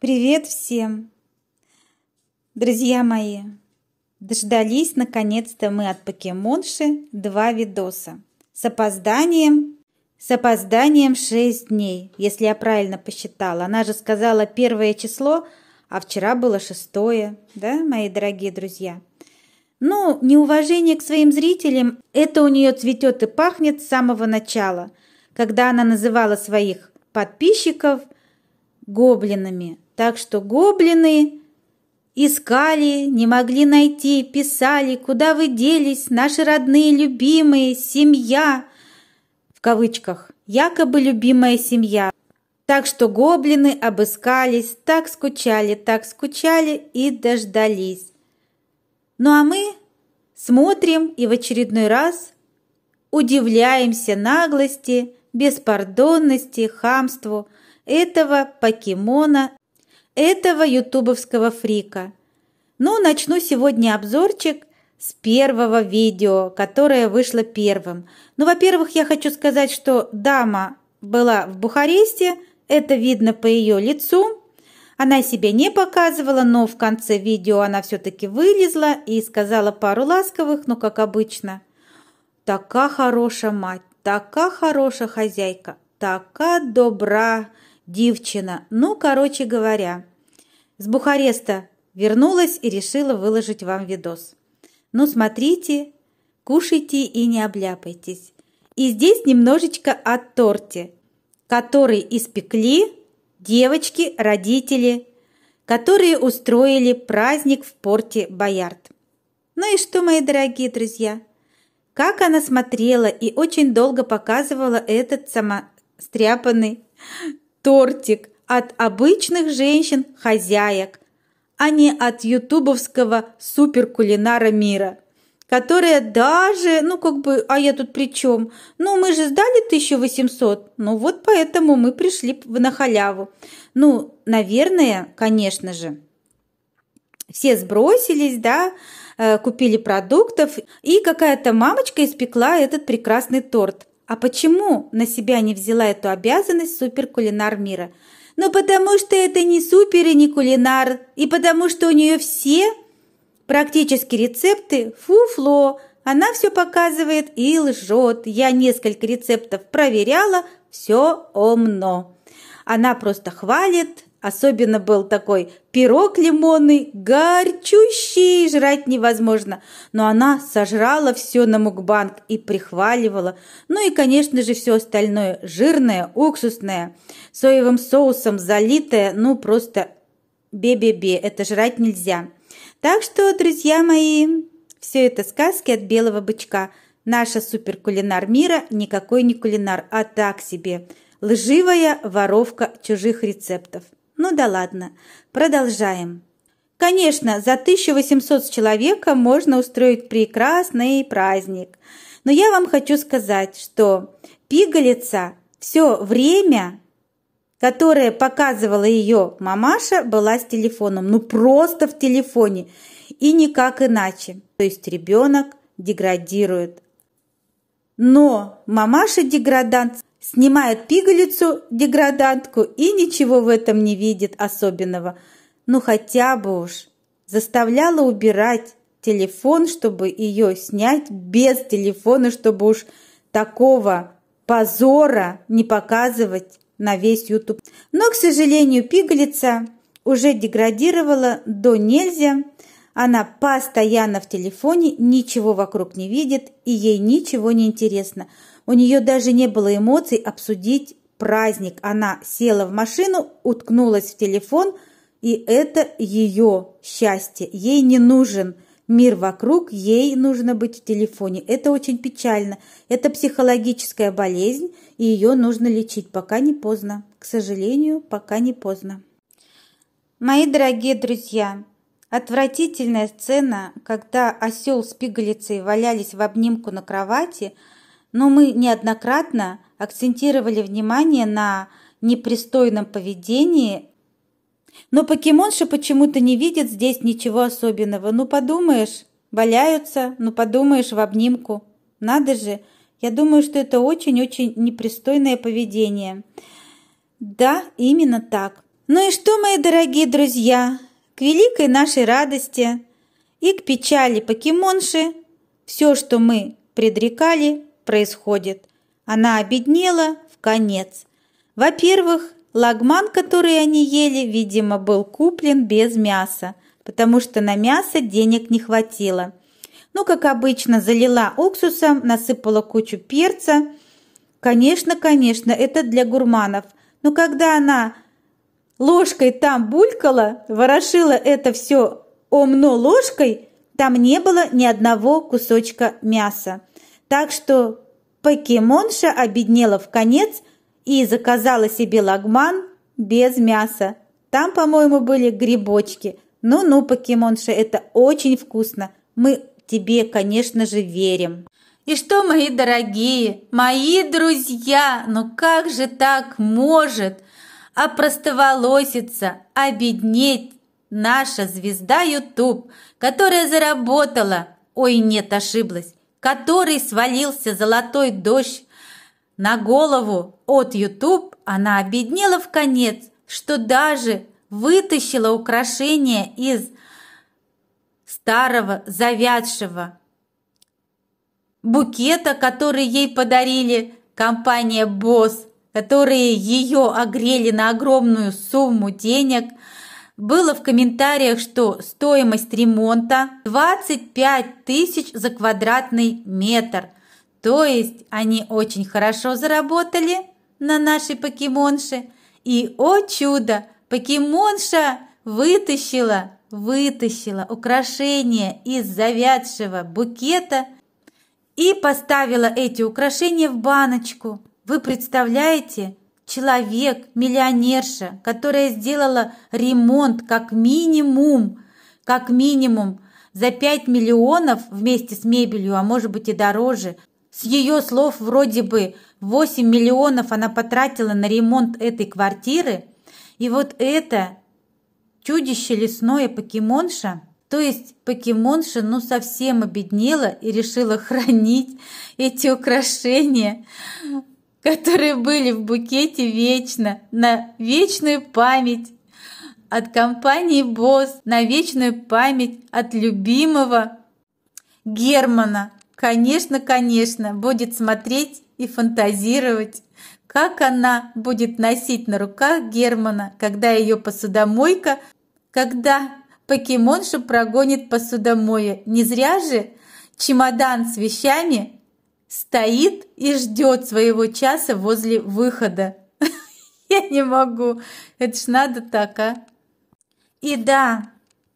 Привет всем! Друзья мои, дождались наконец-то мы от покемонши два видоса. С опозданием, с опозданием 6 дней, если я правильно посчитала. Она же сказала первое число, а вчера было шестое, да, мои дорогие друзья? Ну, неуважение к своим зрителям, это у нее цветет и пахнет с самого начала, когда она называла своих подписчиков гоблинами – так что гоблины искали, не могли найти, писали, куда вы делись, наши родные, любимые, семья, в кавычках, якобы любимая семья. Так что гоблины обыскались, так скучали, так скучали и дождались. Ну а мы смотрим и в очередной раз удивляемся наглости, беспардонности, хамству этого покемона этого ютубовского фрика. Ну, начну сегодня обзорчик с первого видео, которое вышло первым. Ну, во-первых, я хочу сказать, что дама была в Бухаресте, это видно по ее лицу. Она себя не показывала, но в конце видео она все-таки вылезла и сказала пару ласковых, ну, как обычно. Такая хорошая мать, такая хорошая хозяйка, такая добра девчина». Ну, короче говоря, с Бухареста. Вернулась и решила выложить вам видос. Ну, смотрите, кушайте и не обляпайтесь. И здесь немножечко от торте, который испекли девочки-родители, которые устроили праздник в порте Боярд. Ну и что, мои дорогие друзья, как она смотрела и очень долго показывала этот самостряпанный тортик, от обычных женщин-хозяек, а не от ютубовского суперкулинара мира, которая даже, ну как бы, а я тут при чем? Ну мы же сдали 1800, ну вот поэтому мы пришли на халяву. Ну, наверное, конечно же. Все сбросились, да, э, купили продуктов, и какая-то мамочка испекла этот прекрасный торт. А почему на себя не взяла эту обязанность суперкулинар мира? но потому что это не супер и не кулинар, и потому что у нее все практически рецепты фуфло. Она все показывает и лжет. Я несколько рецептов проверяла, все омно. Она просто хвалит, Особенно был такой пирог лимонный, горчущий, жрать невозможно. Но она сожрала все на мукбанг и прихваливала. Ну и, конечно же, все остальное жирное, уксусное, соевым соусом залитое, ну просто бе-бе-бе, это жрать нельзя. Так что, друзья мои, все это сказки от белого бычка. Наша суперкулинар мира никакой не кулинар, а так себе – лживая воровка чужих рецептов. Ну да ладно, продолжаем. Конечно, за 1800 с человека можно устроить прекрасный праздник. Но я вам хочу сказать, что пигалица все время, которое показывала ее мамаша, была с телефоном. Ну просто в телефоне. И никак иначе. То есть ребенок деградирует. Но мамаша-деградант Снимает пигалицу, деградантку и ничего в этом не видит особенного. Ну хотя бы уж. Заставляла убирать телефон, чтобы ее снять, без телефона, чтобы уж такого позора не показывать на весь YouTube. Но, к сожалению, пигалица уже деградировала до нельзя, она постоянно в телефоне, ничего вокруг не видит, и ей ничего не интересно. У нее даже не было эмоций обсудить праздник. Она села в машину, уткнулась в телефон, и это ее счастье. Ей не нужен мир вокруг, ей нужно быть в телефоне. Это очень печально. Это психологическая болезнь, и ее нужно лечить, пока не поздно. К сожалению, пока не поздно. Мои дорогие друзья, Отвратительная сцена, когда осел с пигалицей валялись в обнимку на кровати, но мы неоднократно акцентировали внимание на непристойном поведении. Но покемонши почему-то не видят здесь ничего особенного. Ну, подумаешь, валяются, ну, подумаешь, в обнимку. Надо же, я думаю, что это очень-очень непристойное поведение. Да, именно так. Ну и что, мои дорогие друзья, к великой нашей радости и к печали покемонши все, что мы предрекали, происходит. Она обеднела в конец. Во-первых, лагман, который они ели, видимо, был куплен без мяса, потому что на мясо денег не хватило. Ну, как обычно, залила уксусом, насыпала кучу перца. Конечно, конечно, это для гурманов. Но когда она ложкой там булькала, ворошила это все омно ложкой, там не было ни одного кусочка мяса. Так что покемонша обеднела в конец и заказала себе лагман без мяса. Там, по-моему, были грибочки. Ну-ну, покемонша, это очень вкусно. Мы тебе, конечно же, верим. И что, мои дорогие, мои друзья, ну как же так может – опростоволоситься, а обеднеть наша звезда Ютуб, которая заработала, ой, нет, ошиблась, которой свалился золотой дождь на голову от Ютуб, она обеднела в конец, что даже вытащила украшение из старого завядшего букета, который ей подарили компания «Босс», которые ее огрели на огромную сумму денег. Было в комментариях, что стоимость ремонта 25 тысяч за квадратный метр. То есть они очень хорошо заработали на нашей покемонше. И, о чудо, покемонша вытащила, вытащила украшения из завядшего букета и поставила эти украшения в баночку – вы представляете, человек, миллионерша, которая сделала ремонт как минимум, как минимум за 5 миллионов вместе с мебелью, а может быть и дороже. С ее слов вроде бы 8 миллионов она потратила на ремонт этой квартиры. И вот это чудище лесное покемонша, то есть покемонша ну совсем обеднела и решила хранить эти украшения которые были в букете вечно, на вечную память от компании «Босс», на вечную память от любимого Германа. Конечно, конечно, будет смотреть и фантазировать, как она будет носить на руках Германа, когда ее посудомойка, когда покемонша прогонит посудомоя. Не зря же чемодан с вещами стоит и ждет своего часа возле выхода. Я не могу, это ж надо так, а? И да,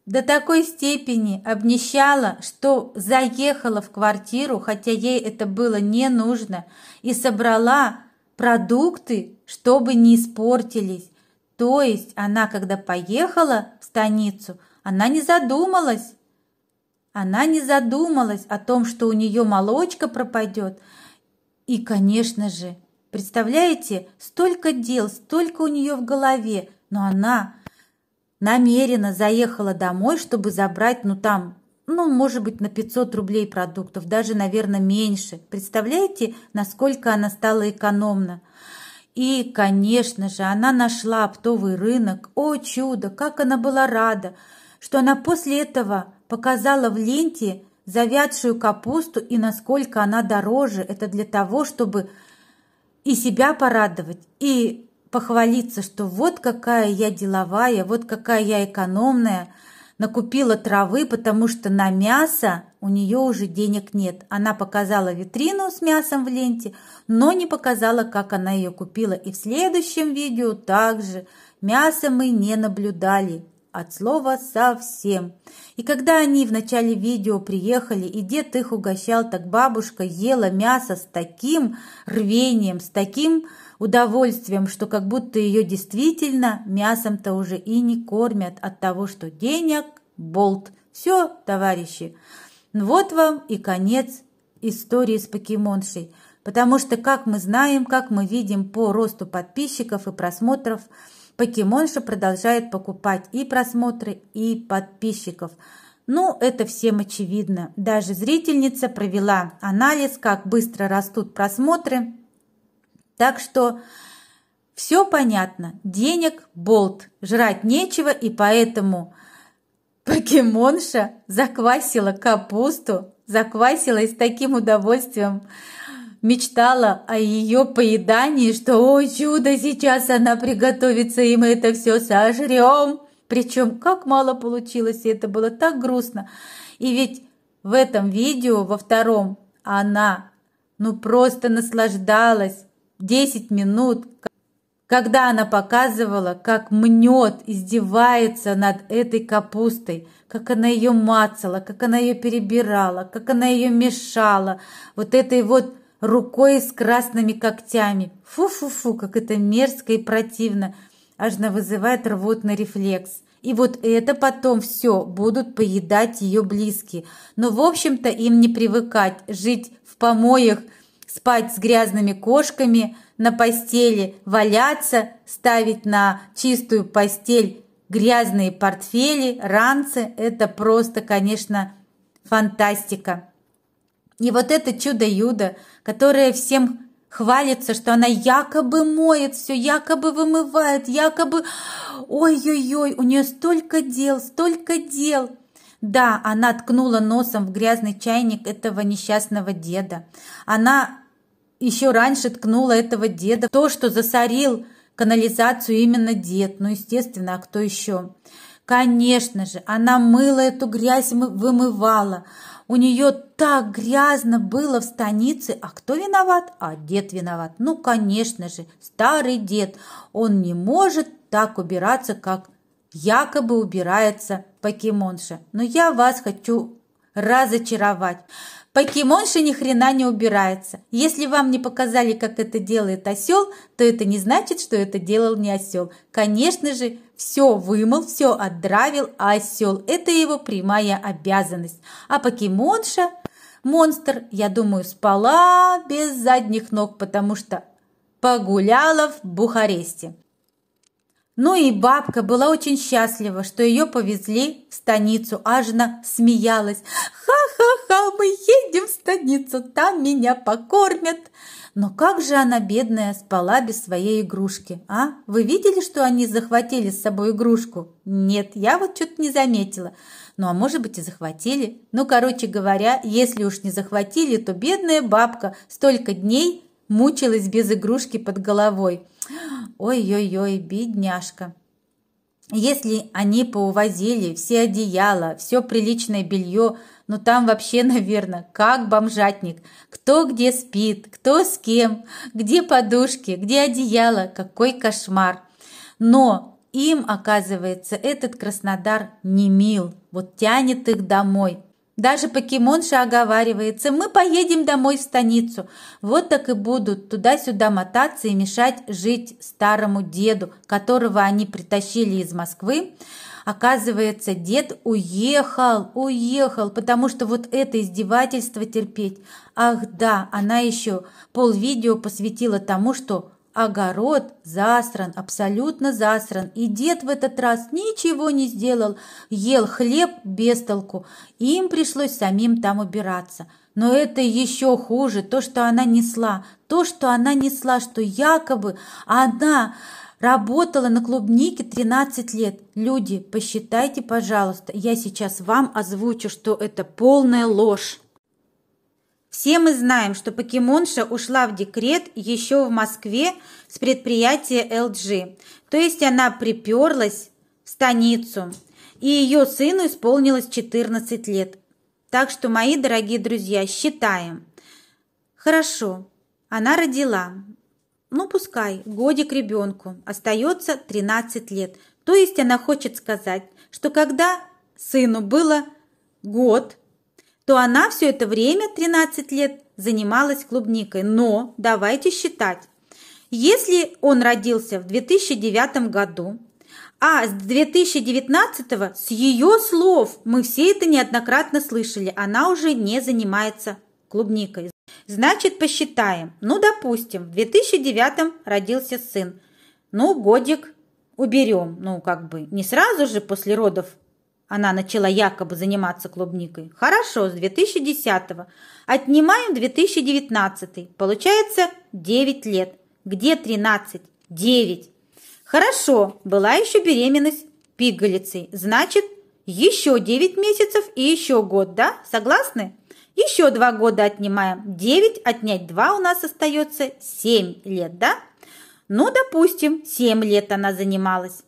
до такой степени обнищала, что заехала в квартиру, хотя ей это было не нужно, и собрала продукты, чтобы не испортились. То есть она, когда поехала в станицу, она не задумалась, она не задумалась о том, что у нее молочка пропадет. И, конечно же, представляете, столько дел, столько у нее в голове, но она намеренно заехала домой, чтобы забрать, ну там, ну, может быть, на 500 рублей продуктов, даже, наверное, меньше. Представляете, насколько она стала экономна? И, конечно же, она нашла оптовый рынок. О, чудо, как она была рада, что она после этого показала в ленте завядшую капусту и насколько она дороже. Это для того, чтобы и себя порадовать, и похвалиться, что вот какая я деловая, вот какая я экономная, накупила травы, потому что на мясо у нее уже денег нет. Она показала витрину с мясом в ленте, но не показала, как она ее купила. И в следующем видео также мясо мы не наблюдали от слова «совсем». И когда они в начале видео приехали, и дед их угощал, так бабушка ела мясо с таким рвением, с таким удовольствием, что как будто ее действительно мясом-то уже и не кормят от того, что денег болт. Все, товарищи, вот вам и конец истории с покемоншей. Потому что, как мы знаем, как мы видим по росту подписчиков и просмотров – Покемонша продолжает покупать и просмотры, и подписчиков. Ну, это всем очевидно. Даже зрительница провела анализ, как быстро растут просмотры. Так что все понятно. Денег болт, жрать нечего, и поэтому покемонша заквасила капусту, заквасила и с таким удовольствием – мечтала о ее поедании, что, о чудо, сейчас она приготовится, и мы это все сожрем. Причем, как мало получилось, и это было так грустно. И ведь в этом видео, во втором, она ну просто наслаждалась 10 минут, когда она показывала, как мнет, издевается над этой капустой, как она ее мацала, как она ее перебирала, как она ее мешала. Вот этой вот рукой с красными когтями. Фу-фу-фу, как это мерзко и противно, аж на вызывает рвотный рефлекс. И вот это потом все будут поедать ее близкие. Но, в общем-то, им не привыкать жить в помоях, спать с грязными кошками на постели, валяться, ставить на чистую постель грязные портфели, ранцы. Это просто, конечно, фантастика. И вот это чудо-юдо, которое всем хвалится, что она якобы моет все, якобы вымывает, якобы... Ой-ой-ой, у нее столько дел, столько дел. Да, она ткнула носом в грязный чайник этого несчастного деда. Она еще раньше ткнула этого деда. То, что засорил канализацию именно дед, ну, естественно, а кто еще? Конечно же, она мыла эту грязь, вымывала. У нее так грязно было в станице. А кто виноват? А дед виноват. Ну, конечно же, старый дед. Он не может так убираться, как якобы убирается покемонша. Но я вас хочу разочаровать. Покемонша ни хрена не убирается. Если вам не показали, как это делает осел, то это не значит, что это делал не осел. Конечно же, все вымыл, все отдравил, а осел – это его прямая обязанность. А покемонша, монстр, я думаю, спала без задних ног, потому что погуляла в Бухаресте. Ну и бабка была очень счастлива, что ее повезли в станицу. Ажна смеялась. «Ха-ха-ха, мы едем в станицу, там меня покормят!» Но как же она, бедная, спала без своей игрушки, а? Вы видели, что они захватили с собой игрушку? Нет, я вот что-то не заметила. Ну, а может быть и захватили. Ну, короче говоря, если уж не захватили, то бедная бабка столько дней мучилась без игрушки под головой. Ой-ой-ой, бедняжка. Если они поувозили все одеяла, все приличное белье, ну там вообще, наверное, как бомжатник. Кто где спит, кто с кем, где подушки, где одеяло, какой кошмар. Но им, оказывается, этот Краснодар не мил, вот тянет их домой. Даже покемонша оговаривается. Мы поедем домой в станицу. Вот так и будут туда-сюда мотаться и мешать жить старому деду, которого они притащили из Москвы. Оказывается, дед уехал, уехал, потому что вот это издевательство терпеть. Ах да, она еще полвидео посвятила тому, что Огород засран, абсолютно засран, и дед в этот раз ничего не сделал, ел хлеб без толку, им пришлось самим там убираться. Но это еще хуже, то, что она несла, то, что она несла, что якобы она работала на клубнике 13 лет. Люди, посчитайте, пожалуйста, я сейчас вам озвучу, что это полная ложь. Все мы знаем, что покемонша ушла в декрет еще в Москве с предприятия LG, то есть она приперлась в станицу, и ее сыну исполнилось 14 лет. Так что, мои дорогие друзья, считаем. Хорошо, она родила. Ну, пускай, годик ребенку, остается 13 лет. То есть она хочет сказать, что когда сыну было год – то она все это время, 13 лет, занималась клубникой. Но давайте считать. Если он родился в 2009 году, а с 2019 с ее слов, мы все это неоднократно слышали, она уже не занимается клубникой. Значит, посчитаем. Ну, допустим, в 2009 родился сын. Ну, годик уберем. Ну, как бы не сразу же после родов она начала якобы заниматься клубникой. Хорошо, с 2010-го. Отнимаем 2019-й. Получается 9 лет. Где 13? 9. Хорошо, была еще беременность пигалицей. Значит, еще 9 месяцев и еще год, да? Согласны? Еще 2 года отнимаем. 9 отнять 2 у нас остается 7 лет, да? Ну, допустим, 7 лет она занималась.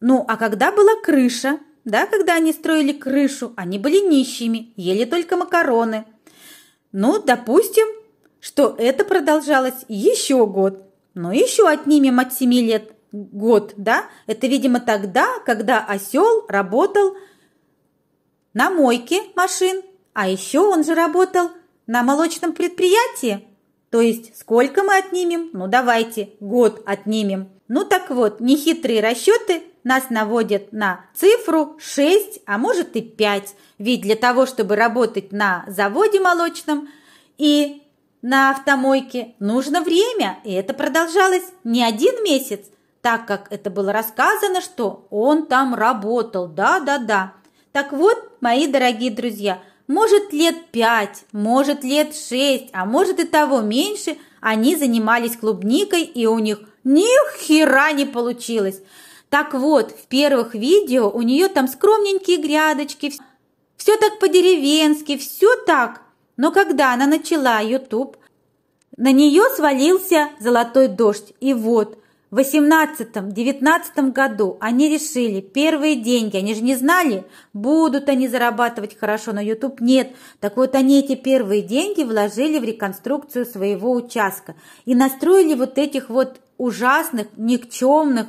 Ну, а когда была крыша? Да, когда они строили крышу, они были нищими, ели только макароны. Ну, допустим, что это продолжалось еще год. Но еще отнимем от семи лет год, да? Это, видимо, тогда, когда осел работал на мойке машин, а еще он же работал на молочном предприятии. То есть сколько мы отнимем? Ну давайте, год отнимем. Ну так вот, нехитрые расчеты нас наводят на цифру 6, а может и 5. Ведь для того, чтобы работать на заводе молочном и на автомойке, нужно время, и это продолжалось не один месяц, так как это было рассказано, что он там работал, да-да-да. Так вот, мои дорогие друзья, может лет пять, может лет шесть, а может и того меньше, они занимались клубникой, и у них ни хера не получилось. Так вот, в первых видео у нее там скромненькие грядочки, все так по-деревенски, все так. Но когда она начала YouTube, на нее свалился золотой дождь. И вот, в восемнадцатом, девятнадцатом году они решили, первые деньги, они же не знали, будут они зарабатывать хорошо на YouTube, нет. Так вот, они эти первые деньги вложили в реконструкцию своего участка и настроили вот этих вот ужасных, никчемных,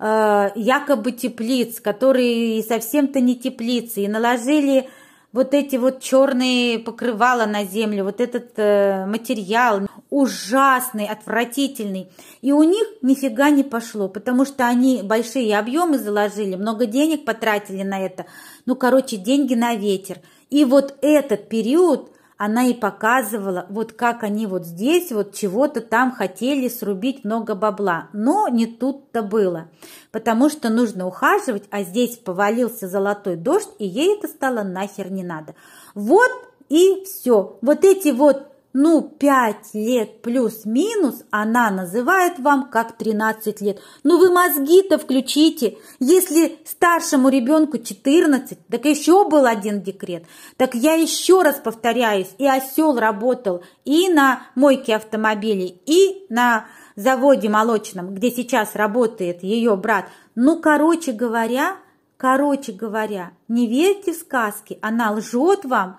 Э, якобы теплиц, которые совсем-то не теплицы, и наложили вот эти вот черные покрывала на землю, вот этот э, материал ужасный, отвратительный. И у них нифига не пошло, потому что они большие объемы заложили, много денег потратили на это. Ну, короче, деньги на ветер. И вот этот период – она и показывала, вот как они вот здесь вот чего-то там хотели срубить много бабла. Но не тут-то было, потому что нужно ухаживать, а здесь повалился золотой дождь, и ей это стало нахер не надо. Вот и все. Вот эти вот ну, 5 лет плюс-минус она называет вам как 13 лет. Ну вы мозги-то включите. Если старшему ребенку 14, так еще был один декрет. Так я еще раз повторяюсь, и осел работал и на мойке автомобилей, и на заводе молочном, где сейчас работает ее брат. Ну, короче говоря, короче говоря, не верьте в сказки, она лжет вам.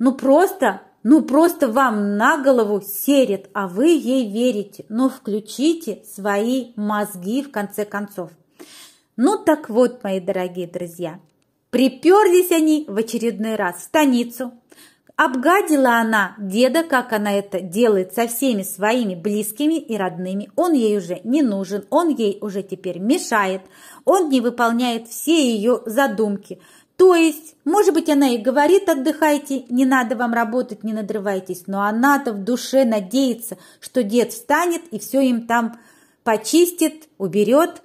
Ну просто ну просто вам на голову серит, а вы ей верите. Ну включите свои мозги в конце концов. Ну так вот, мои дорогие друзья, приперлись они в очередной раз в станицу. Обгадила она деда, как она это делает со всеми своими близкими и родными. Он ей уже не нужен, он ей уже теперь мешает, он не выполняет все ее задумки – то есть, может быть, она и говорит, отдыхайте, не надо вам работать, не надрывайтесь, но она-то в душе надеется, что дед встанет и все им там почистит, уберет.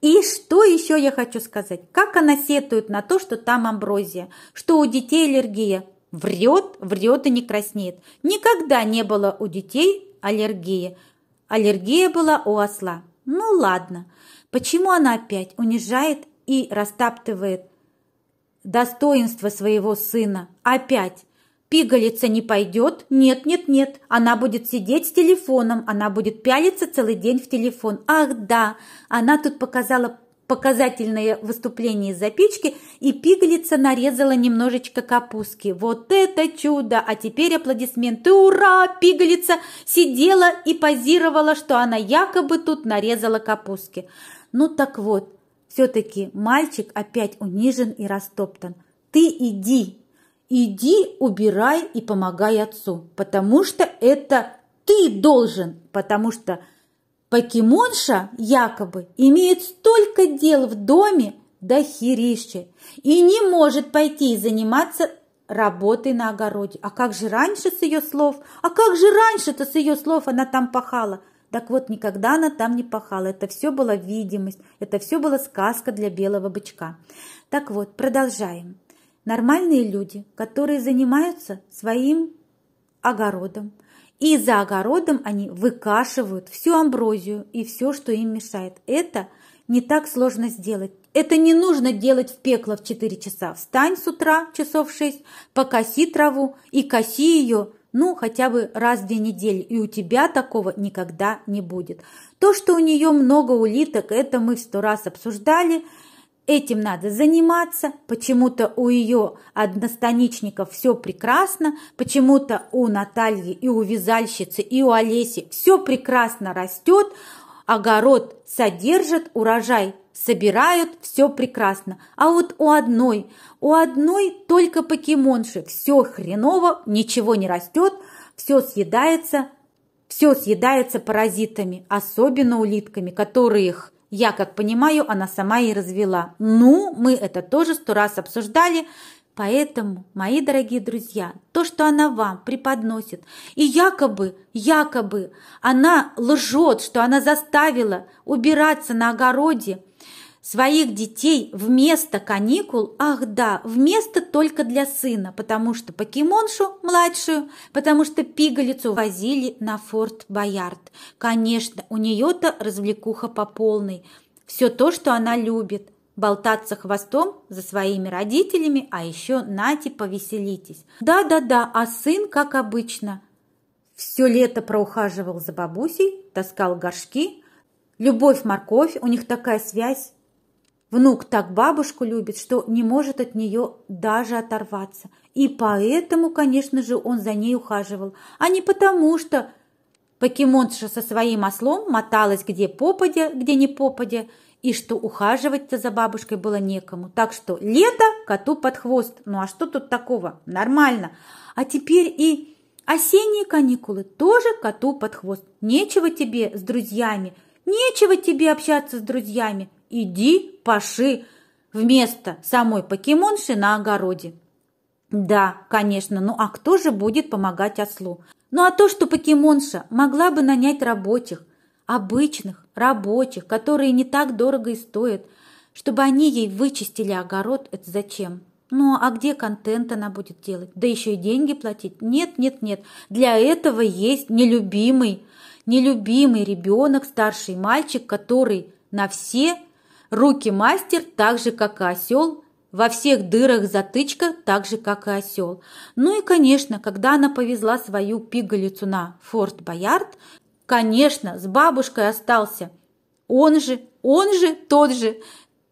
И что еще я хочу сказать? Как она сетует на то, что там амброзия, что у детей аллергия? Врет, врет и не краснеет. Никогда не было у детей аллергии. Аллергия была у осла. Ну ладно. Почему она опять унижает и растаптывает достоинство своего сына. Опять. Пигалица не пойдет? Нет, нет, нет. Она будет сидеть с телефоном, она будет пялиться целый день в телефон. Ах, да, она тут показала показательное выступление из запечки и пигалица нарезала немножечко капустки. Вот это чудо! А теперь аплодисменты. Ура! Пигалица сидела и позировала, что она якобы тут нарезала капустки. Ну так вот, все-таки мальчик опять унижен и растоптан. Ты иди, иди, убирай и помогай отцу, потому что это ты должен, потому что покемонша якобы имеет столько дел в доме, до хирище, и не может пойти и заниматься работой на огороде. А как же раньше с ее слов? А как же раньше-то с ее слов она там пахала? Так вот, никогда она там не пахала. Это все была видимость, это все была сказка для белого бычка. Так вот, продолжаем. Нормальные люди, которые занимаются своим огородом, и за огородом они выкашивают всю амброзию и все, что им мешает. Это не так сложно сделать. Это не нужно делать в пекло в 4 часа. Встань с утра часов 6, покоси траву и коси ее ну, хотя бы раз в две недели, и у тебя такого никогда не будет. То, что у нее много улиток, это мы сто раз обсуждали, этим надо заниматься, почему-то у ее одностаничников все прекрасно, почему-то у Натальи и у вязальщицы и у Олеси все прекрасно растет, огород содержит, урожай собирают все прекрасно. А вот у одной, у одной только покемонши все хреново, ничего не растет, все съедается, все съедается паразитами, особенно улитками, которых, я как понимаю, она сама и развела. Ну, мы это тоже сто раз обсуждали, Поэтому, мои дорогие друзья, то, что она вам преподносит, и якобы, якобы она лжет, что она заставила убираться на огороде – своих детей вместо каникул, ах да, вместо только для сына, потому что покемоншу младшую, потому что пигалицу возили на Форт Боярд. Конечно, у нее-то развлекуха по полной. Все то, что она любит. Болтаться хвостом за своими родителями, а еще нате повеселитесь. Да-да-да, а сын, как обычно, все лето проухаживал за бабусей, таскал горшки. Любовь-морковь, у них такая связь, Внук так бабушку любит, что не может от нее даже оторваться. И поэтому, конечно же, он за ней ухаживал, а не потому, что покемонша со своим ослом моталась где попадя, где не попадя, и что ухаживать-то за бабушкой было некому. Так что лето коту под хвост. Ну а что тут такого? Нормально. А теперь и осенние каникулы тоже коту под хвост. Нечего тебе с друзьями, нечего тебе общаться с друзьями. «Иди, паши!» вместо самой покемонши на огороде. Да, конечно, ну а кто же будет помогать ослу? Ну а то, что покемонша могла бы нанять рабочих, обычных рабочих, которые не так дорого и стоят, чтобы они ей вычистили огород, это зачем? Ну а где контент она будет делать? Да еще и деньги платить? Нет, нет, нет. Для этого есть нелюбимый, нелюбимый ребенок, старший мальчик, который на все Руки мастер так же, как и осел, во всех дырах затычка так же, как и осел. Ну и, конечно, когда она повезла свою пигалицу на Форт Боярд, конечно, с бабушкой остался. Он же, он же, тот же,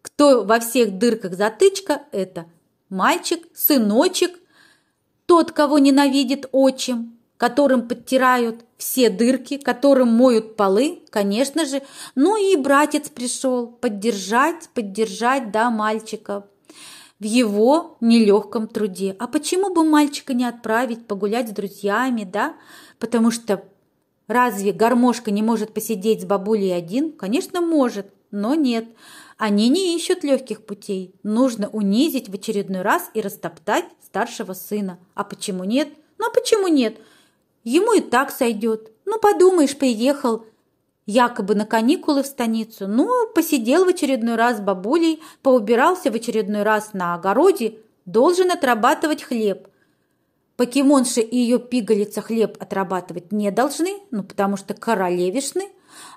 кто во всех дырках затычка, это мальчик, сыночек, тот, кого ненавидит отчим которым подтирают все дырки, которым моют полы, конечно же. Ну и братец пришел поддержать, поддержать, да, мальчика в его нелегком труде. А почему бы мальчика не отправить погулять с друзьями, да? Потому что разве гармошка не может посидеть с бабулей один? Конечно, может, но нет. Они не ищут легких путей. Нужно унизить в очередной раз и растоптать старшего сына. А почему нет? Ну, а почему нет? Ему и так сойдет. Ну, подумаешь, приехал якобы на каникулы в станицу. но ну, посидел в очередной раз с бабулей, поубирался в очередной раз на огороде, должен отрабатывать хлеб. Покемонши и ее пигалица хлеб отрабатывать не должны, ну, потому что королевишны.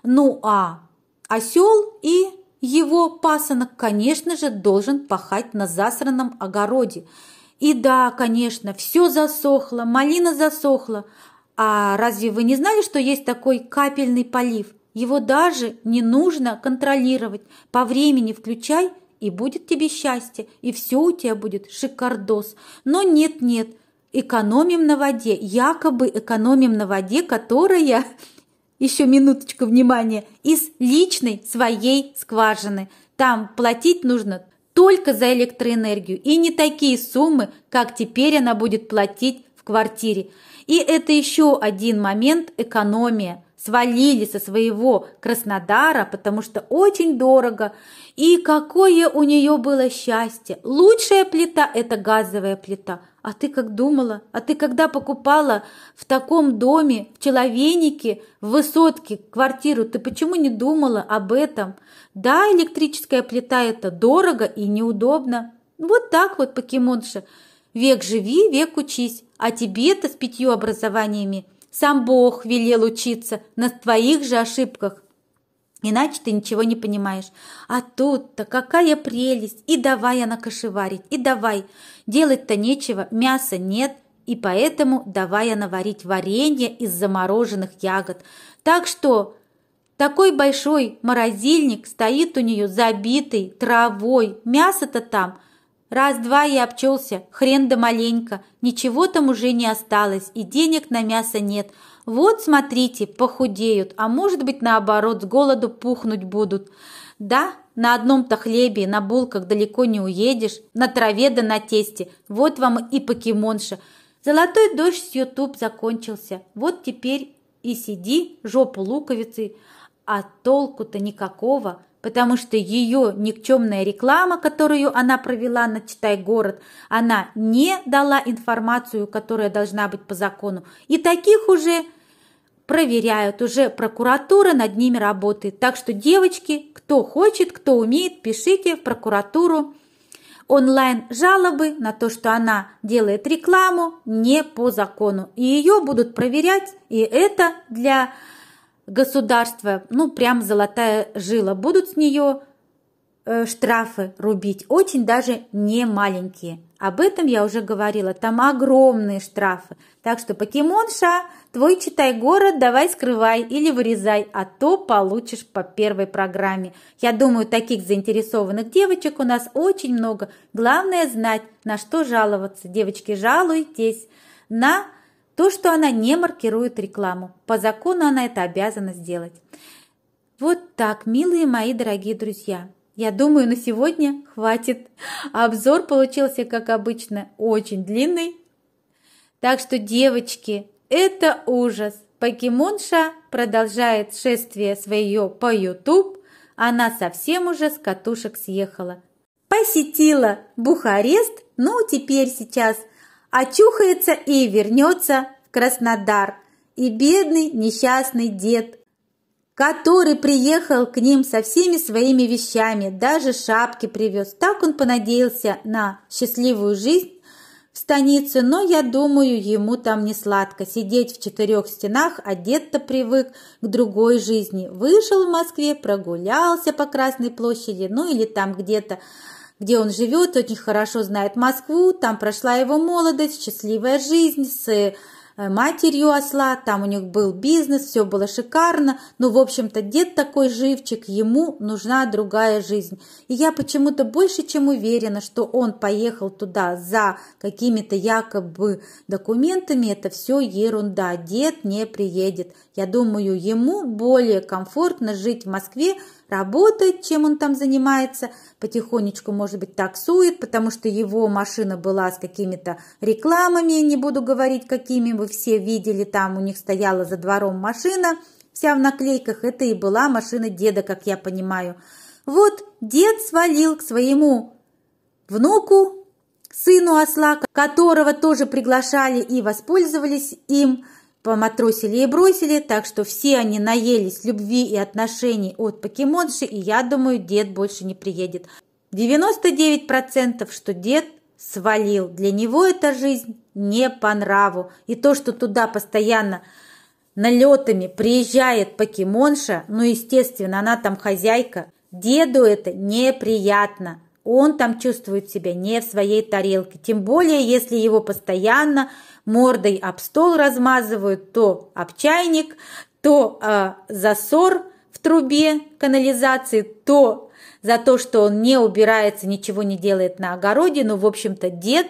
Ну, а осел и его пасынок, конечно же, должен пахать на засранном огороде. И да, конечно, все засохло, малина засохла, а разве вы не знали, что есть такой капельный полив? Его даже не нужно контролировать. По времени включай, и будет тебе счастье, и все у тебя будет шикардос. Но нет-нет, экономим на воде, якобы экономим на воде, которая, еще минуточку внимания, из личной своей скважины. Там платить нужно только за электроэнергию, и не такие суммы, как теперь она будет платить квартире. И это еще один момент экономия. Свалили со своего Краснодара, потому что очень дорого. И какое у нее было счастье. Лучшая плита – это газовая плита. А ты как думала? А ты когда покупала в таком доме, в человенике, в высотке квартиру, ты почему не думала об этом? Да, электрическая плита – это дорого и неудобно. Вот так вот, покемонша – Век живи, век учись, а тебе-то с пятью образованиями сам Бог велел учиться на твоих же ошибках. Иначе ты ничего не понимаешь. А тут-то какая прелесть! И давай она кошеварить, и давай. Делать-то нечего, мяса нет, и поэтому давай она варить варенье из замороженных ягод. Так что такой большой морозильник стоит у нее забитый травой, мясо-то там – Раз-два и обчелся, хрен да маленько, ничего там уже не осталось и денег на мясо нет. Вот, смотрите, похудеют, а может быть наоборот, с голоду пухнуть будут. Да, на одном-то хлебе, на булках далеко не уедешь, на траве да на тесте. Вот вам и покемонша. Золотой дождь с YouTube закончился. Вот теперь и сиди жопу луковицы, а толку-то никакого – потому что ее никчемная реклама, которую она провела на «Читай город», она не дала информацию, которая должна быть по закону. И таких уже проверяют, уже прокуратура над ними работает. Так что, девочки, кто хочет, кто умеет, пишите в прокуратуру онлайн жалобы на то, что она делает рекламу не по закону. И ее будут проверять, и это для государства, ну прям золотая жила, будут с нее э, штрафы рубить, очень даже не маленькие. Об этом я уже говорила, там огромные штрафы. Так что, покемонша, твой читай город, давай скрывай или вырезай, а то получишь по первой программе. Я думаю, таких заинтересованных девочек у нас очень много. Главное знать, на что жаловаться. Девочки, жалуйтесь на то, что она не маркирует рекламу. По закону она это обязана сделать. Вот так, милые мои дорогие друзья. Я думаю, на сегодня хватит. Обзор получился, как обычно, очень длинный. Так что, девочки, это ужас. Покемонша продолжает шествие свое по YouTube. Она совсем уже с катушек съехала. Посетила Бухарест, ну теперь сейчас – очухается и вернется в Краснодар. И бедный несчастный дед, который приехал к ним со всеми своими вещами, даже шапки привез. Так он понадеялся на счастливую жизнь в станице, но, я думаю, ему там не сладко. Сидеть в четырех стенах, а дед-то привык к другой жизни. Вышел в Москве, прогулялся по Красной площади, ну или там где-то, где он живет, очень хорошо знает Москву, там прошла его молодость, счастливая жизнь с Э, матерью осла, там у них был бизнес, все было шикарно, но, в общем-то, дед такой живчик, ему нужна другая жизнь. И я почему-то больше чем уверена, что он поехал туда за какими-то якобы документами, это все ерунда, дед не приедет. Я думаю, ему более комфортно жить в Москве, работать, чем он там занимается, потихонечку, может быть, таксует, потому что его машина была с какими-то рекламами, не буду говорить какими, вы все видели, там у них стояла за двором машина, вся в наклейках, это и была машина деда, как я понимаю. Вот дед свалил к своему внуку, сыну осла, которого тоже приглашали и воспользовались им, поматросили и бросили, так что все они наелись любви и отношений от покемонши, и я думаю, дед больше не приедет. 99% что дед свалил. Для него эта жизнь не по нраву. И то, что туда постоянно налетами приезжает покемонша, ну, естественно, она там хозяйка, деду это неприятно. Он там чувствует себя не в своей тарелке. Тем более, если его постоянно мордой об стол размазывают, то об чайник, то э, засор – в трубе канализации, то за то, что он не убирается, ничего не делает на огороде. Ну, в общем-то, дед,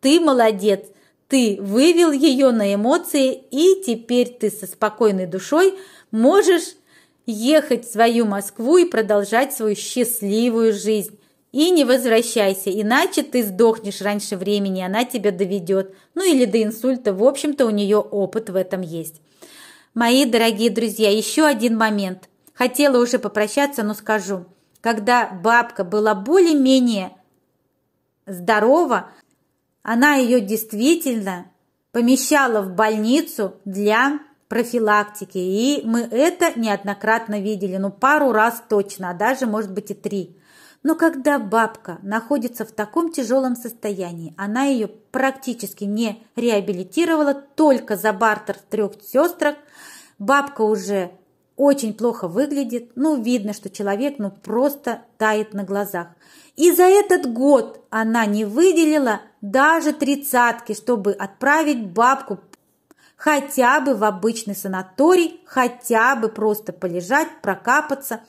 ты молодец, ты вывел ее на эмоции, и теперь ты со спокойной душой можешь ехать в свою Москву и продолжать свою счастливую жизнь. И не возвращайся, иначе ты сдохнешь раньше времени, она тебя доведет. Ну или до инсульта, в общем-то, у нее опыт в этом есть. Мои дорогие друзья, еще один момент. Хотела уже попрощаться, но скажу. Когда бабка была более-менее здорова, она ее действительно помещала в больницу для профилактики. И мы это неоднократно видели, ну пару раз точно, а даже может быть и три. Но когда бабка находится в таком тяжелом состоянии, она ее практически не реабилитировала, только за бартер в трех сестрах. Бабка уже очень плохо выглядит, ну, видно, что человек, ну, просто тает на глазах. И за этот год она не выделила даже тридцатки, чтобы отправить бабку хотя бы в обычный санаторий, хотя бы просто полежать, прокапаться.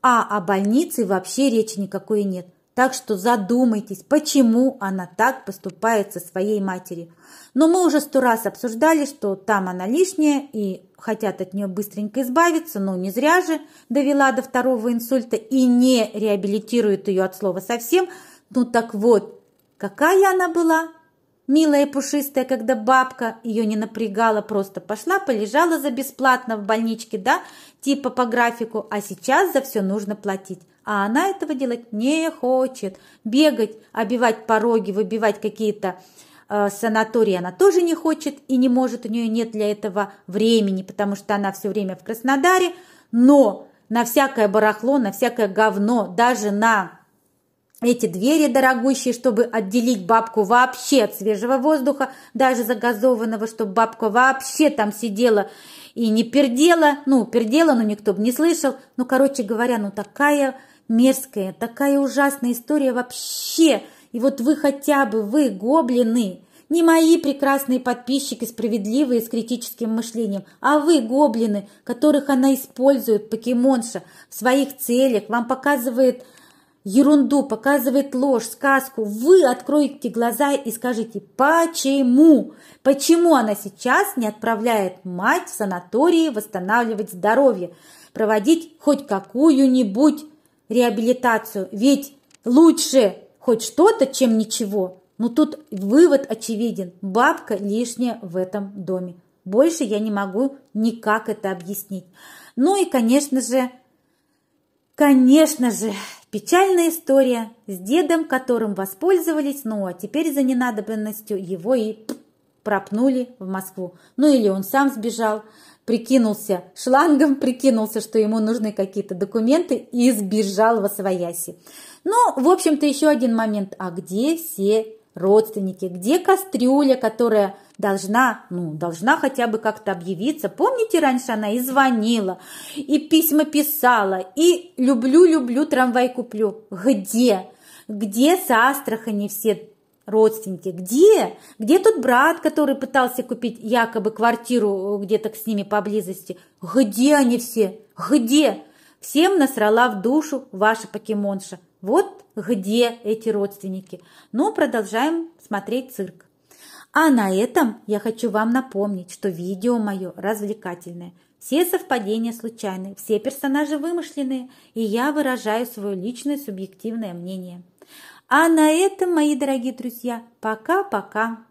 А о больнице вообще речи никакой нет – так что задумайтесь, почему она так поступает со своей матерью. Но мы уже сто раз обсуждали, что там она лишняя и хотят от нее быстренько избавиться, но не зря же довела до второго инсульта и не реабилитирует ее от слова совсем. Ну так вот, какая она была? Милая и пушистая, когда бабка ее не напрягала, просто пошла, полежала за бесплатно в больничке, да, типа по графику, а сейчас за все нужно платить. А она этого делать не хочет. Бегать, обивать пороги, выбивать какие-то э, санатории она тоже не хочет и не может, у нее нет для этого времени, потому что она все время в Краснодаре, но на всякое барахло, на всякое говно, даже на эти двери дорогущие, чтобы отделить бабку вообще от свежего воздуха, даже загазованного, чтобы бабка вообще там сидела и не пердела, ну, пердела, но никто бы не слышал. Ну, короче говоря, ну такая мерзкая, такая ужасная история вообще. И вот вы хотя бы, вы, гоблины, не мои прекрасные подписчики, справедливые, с критическим мышлением, а вы, гоблины, которых она использует, покемонша, в своих целях, вам показывает ерунду, показывает ложь, сказку. Вы откроете глаза и скажите, почему? Почему она сейчас не отправляет мать в санатории восстанавливать здоровье, проводить хоть какую-нибудь реабилитацию. Ведь лучше хоть что-то, чем ничего. Но тут вывод очевиден. Бабка лишняя в этом доме. Больше я не могу никак это объяснить. Ну и, конечно же, конечно же, печальная история с дедом, которым воспользовались, ну а теперь за ненадобностью его и пропнули в Москву. Ну или он сам сбежал, прикинулся шлангом, прикинулся, что ему нужны какие-то документы и сбежал во Освояси. Ну, в общем-то, еще один момент. А где все родственники? Где кастрюля, которая должна, ну, должна хотя бы как-то объявиться? Помните, раньше она и звонила, и письма писала, и «люблю, люблю, трамвай куплю». Где? Где с Астрахани все родственники. Где? Где тот брат, который пытался купить якобы квартиру э, где-то с ними поблизости? Где они все? Где? Всем насрала в душу ваша покемонша. Вот где эти родственники. Но ну, продолжаем смотреть цирк. А на этом я хочу вам напомнить, что видео мое развлекательное. Все совпадения случайны, все персонажи вымышленные, и я выражаю свое личное субъективное мнение. А на этом, мои дорогие друзья, пока-пока.